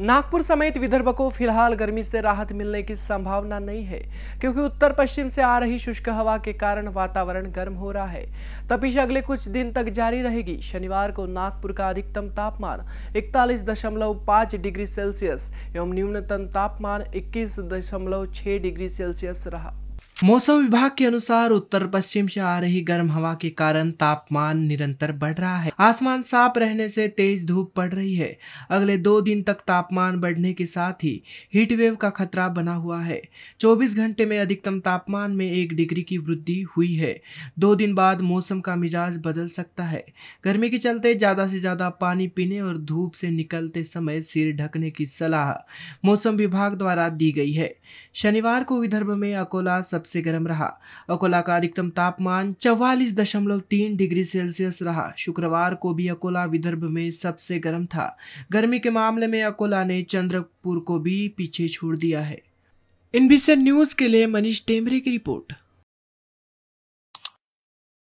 नागपुर समेत विदर्भ को फिलहाल गर्मी से राहत मिलने की संभावना नहीं है क्योंकि उत्तर पश्चिम से आ रही शुष्क हवा के कारण वातावरण गर्म हो रहा है तपिश अगले कुछ दिन तक जारी रहेगी शनिवार को नागपुर का अधिकतम तापमान 41.5 डिग्री सेल्सियस एवं न्यूनतम तापमान 21.6 डिग्री सेल्सियस रहा मौसम विभाग के अनुसार उत्तर पश्चिम से आ रही गर्म हवा के कारण तापमान निरंतर बढ़ रहा है आसमान साफ रहने से तेज धूप पड़ रही है अगले दो दिन तक तापमान बढ़ने के साथ ही हीट वेव का खतरा बना हुआ है 24 घंटे में अधिकतम तापमान में एक डिग्री की वृद्धि हुई है दो दिन बाद मौसम का मिजाज बदल सकता है गर्मी के चलते ज़्यादा से ज़्यादा पानी पीने और धूप से निकलते समय सिर ढकने की सलाह मौसम विभाग द्वारा दी गई है शनिवार को विदर्भ में अकोला सबसे गर्म रहा अकोला का अधिकतम तापमान चौवालीस दशमलव तीन डिग्री सेल्सियस रहा शुक्रवार को भी अकोला विदर्भ में सबसे गर्म था गर्मी के मामले में अकोला ने चंद्रपुर को भी पीछे छोड़ दिया है इन न्यूज के लिए मनीष टेमरे की रिपोर्ट